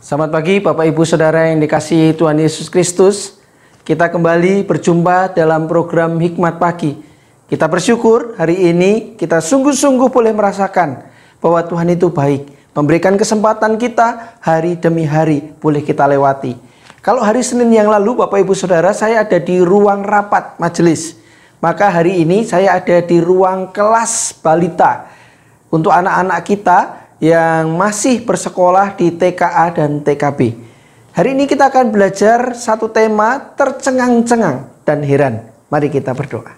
Selamat pagi Bapak Ibu Saudara yang dikasihi Tuhan Yesus Kristus. Kita kembali berjumpa dalam program Hikmat Pagi. Kita bersyukur hari ini kita sungguh-sungguh boleh merasakan bahwa Tuhan itu baik. Memberikan kesempatan kita hari demi hari boleh kita lewati. Kalau hari Senin yang lalu Bapak Ibu Saudara saya ada di ruang rapat majelis. Maka hari ini saya ada di ruang kelas balita. Untuk anak-anak kita yang masih bersekolah di TKA dan TKB. Hari ini kita akan belajar satu tema tercengang-cengang dan heran. Mari kita berdoa.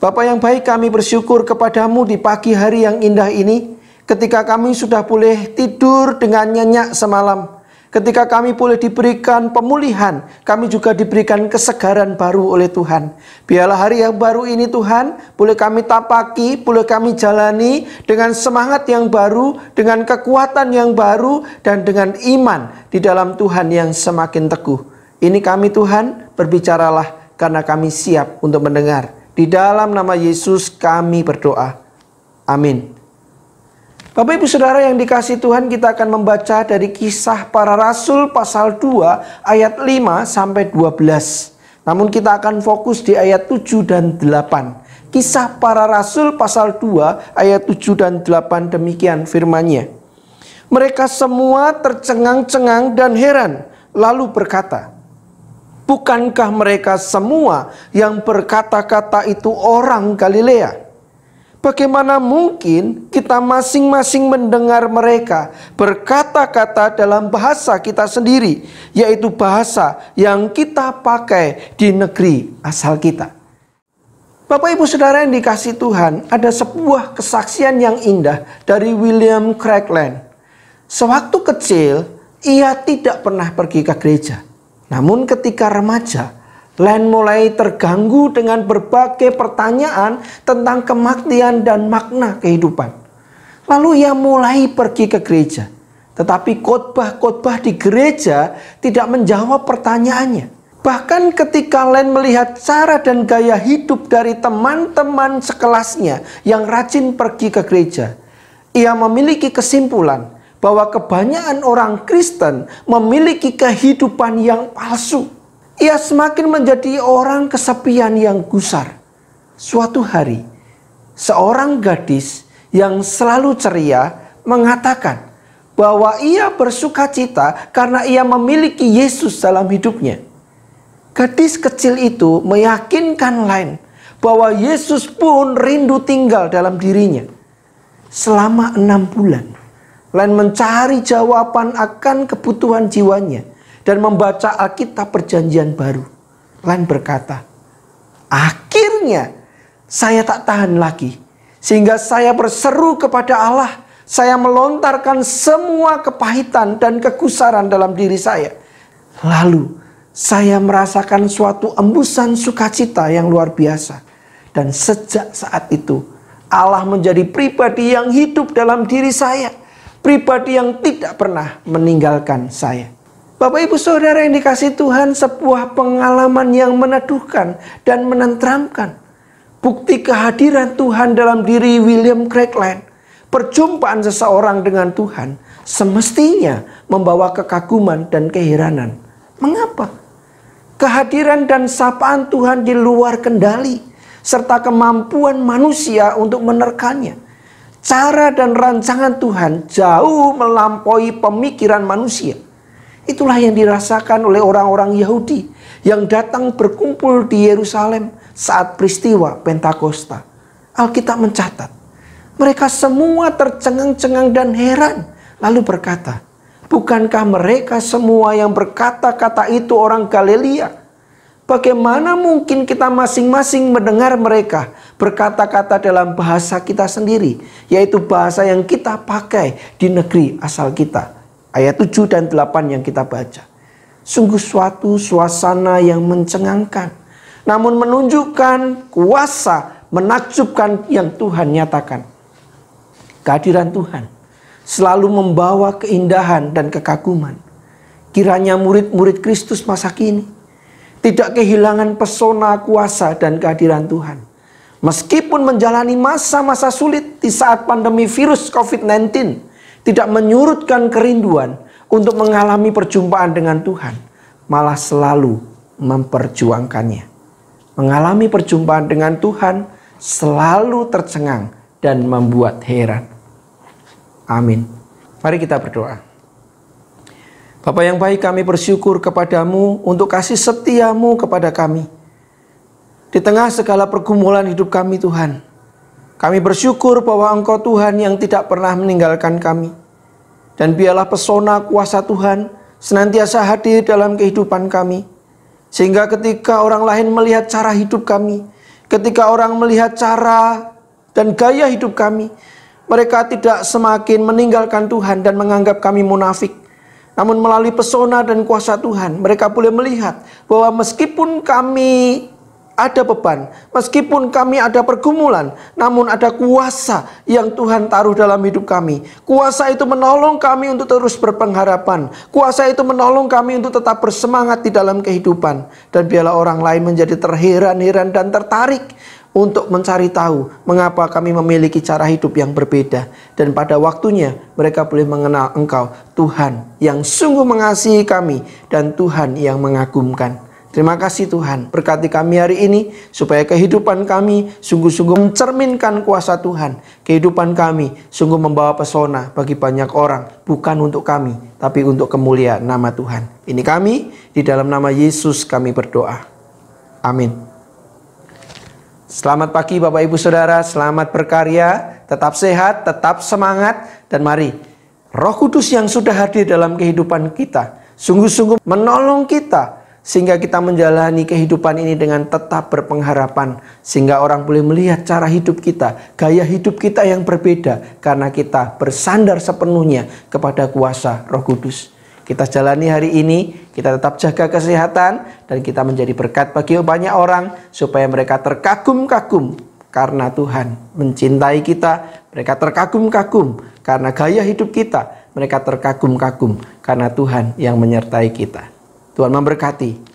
Bapak yang baik kami bersyukur kepadamu di pagi hari yang indah ini ketika kami sudah boleh tidur dengan nyenyak semalam. Ketika kami boleh diberikan pemulihan, kami juga diberikan kesegaran baru oleh Tuhan. Biarlah hari yang baru ini Tuhan, boleh kami tapaki, boleh kami jalani dengan semangat yang baru, dengan kekuatan yang baru, dan dengan iman di dalam Tuhan yang semakin teguh. Ini kami Tuhan, berbicaralah karena kami siap untuk mendengar. Di dalam nama Yesus kami berdoa. Amin. Bapak Ibu Saudara yang dikasih Tuhan kita akan membaca dari kisah para rasul pasal 2 ayat 5 sampai 12. Namun kita akan fokus di ayat 7 dan 8. Kisah para rasul pasal 2 ayat 7 dan 8 demikian firmannya. Mereka semua tercengang-cengang dan heran lalu berkata, Bukankah mereka semua yang berkata-kata itu orang Galilea? Bagaimana mungkin kita masing-masing mendengar mereka berkata-kata dalam bahasa kita sendiri, yaitu bahasa yang kita pakai di negeri asal kita? Bapak Ibu Saudara yang dikasih Tuhan, ada sebuah kesaksian yang indah dari William Craigland. Sewaktu kecil, ia tidak pernah pergi ke gereja. Namun ketika remaja, Len mulai terganggu dengan berbagai pertanyaan tentang kematian dan makna kehidupan. Lalu ia mulai pergi ke gereja. Tetapi khotbah-khotbah di gereja tidak menjawab pertanyaannya. Bahkan ketika Len melihat cara dan gaya hidup dari teman-teman sekelasnya yang rajin pergi ke gereja, ia memiliki kesimpulan bahwa kebanyakan orang Kristen memiliki kehidupan yang palsu ia semakin menjadi orang kesepian yang gusar. Suatu hari, seorang gadis yang selalu ceria mengatakan bahwa ia bersuka cita karena ia memiliki Yesus dalam hidupnya. Gadis kecil itu meyakinkan lain bahwa Yesus pun rindu tinggal dalam dirinya. Selama enam bulan, Lain mencari jawaban akan kebutuhan jiwanya dan membaca Alkitab Perjanjian Baru. Lain berkata, "Akhirnya saya tak tahan lagi, sehingga saya berseru kepada Allah. Saya melontarkan semua kepahitan dan kegusaran dalam diri saya. Lalu saya merasakan suatu embusan sukacita yang luar biasa, dan sejak saat itu Allah menjadi pribadi yang hidup dalam diri saya, pribadi yang tidak pernah meninggalkan saya." Bapak Ibu Saudara yang dikasih Tuhan sebuah pengalaman yang meneduhkan dan menenteramkan. Bukti kehadiran Tuhan dalam diri William Craigland. Perjumpaan seseorang dengan Tuhan semestinya membawa kekaguman dan keheranan. Mengapa? Kehadiran dan sapaan Tuhan di luar kendali serta kemampuan manusia untuk menerkannya. Cara dan rancangan Tuhan jauh melampaui pemikiran manusia Itulah yang dirasakan oleh orang-orang Yahudi yang datang berkumpul di Yerusalem saat peristiwa Pentakosta. Alkitab mencatat, mereka semua tercengang-cengang dan heran lalu berkata, Bukankah mereka semua yang berkata-kata itu orang Galilea? Bagaimana mungkin kita masing-masing mendengar mereka berkata-kata dalam bahasa kita sendiri, yaitu bahasa yang kita pakai di negeri asal kita? ayat 7 dan 8 yang kita baca. Sungguh suatu suasana yang mencengangkan. Namun menunjukkan kuasa menakjubkan yang Tuhan nyatakan. Kehadiran Tuhan selalu membawa keindahan dan kekaguman. Kiranya murid-murid Kristus masa kini tidak kehilangan pesona kuasa dan kehadiran Tuhan. Meskipun menjalani masa-masa sulit di saat pandemi virus COVID-19, tidak menyurutkan kerinduan untuk mengalami perjumpaan dengan Tuhan, malah selalu memperjuangkannya. Mengalami perjumpaan dengan Tuhan selalu tercengang dan membuat heran. Amin. Mari kita berdoa. Bapak yang baik kami bersyukur kepadamu untuk kasih setiamu kepada kami. Di tengah segala pergumulan hidup kami Tuhan, kami bersyukur bahwa Engkau Tuhan yang tidak pernah meninggalkan kami. Dan biarlah pesona kuasa Tuhan senantiasa hadir dalam kehidupan kami. Sehingga ketika orang lain melihat cara hidup kami, ketika orang melihat cara dan gaya hidup kami, mereka tidak semakin meninggalkan Tuhan dan menganggap kami munafik. Namun melalui pesona dan kuasa Tuhan, mereka boleh melihat bahwa meskipun kami ada beban, meskipun kami ada pergumulan, namun ada kuasa yang Tuhan taruh dalam hidup kami. Kuasa itu menolong kami untuk terus berpengharapan. Kuasa itu menolong kami untuk tetap bersemangat di dalam kehidupan. Dan biarlah orang lain menjadi terheran-heran dan tertarik untuk mencari tahu mengapa kami memiliki cara hidup yang berbeda dan pada waktunya mereka boleh mengenal Engkau Tuhan yang sungguh mengasihi kami dan Tuhan yang mengagumkan. Terima kasih Tuhan, berkati kami hari ini supaya kehidupan kami sungguh-sungguh mencerminkan kuasa Tuhan. Kehidupan kami sungguh membawa pesona bagi banyak orang, bukan untuk kami, tapi untuk kemuliaan nama Tuhan. Ini kami, di dalam nama Yesus kami berdoa. Amin. Selamat pagi Bapak Ibu Saudara, selamat berkarya, tetap sehat, tetap semangat, dan mari Roh Kudus yang sudah hadir dalam kehidupan kita, sungguh-sungguh menolong kita sehingga kita menjalani kehidupan ini dengan tetap berpengharapan sehingga orang boleh melihat cara hidup kita, gaya hidup kita yang berbeda karena kita bersandar sepenuhnya kepada kuasa Roh Kudus. Kita jalani hari ini, kita tetap jaga kesehatan dan kita menjadi berkat bagi banyak orang supaya mereka terkagum-kagum karena Tuhan mencintai kita, mereka terkagum-kagum karena gaya hidup kita, mereka terkagum-kagum karena Tuhan yang menyertai kita. Tuhan memberkati.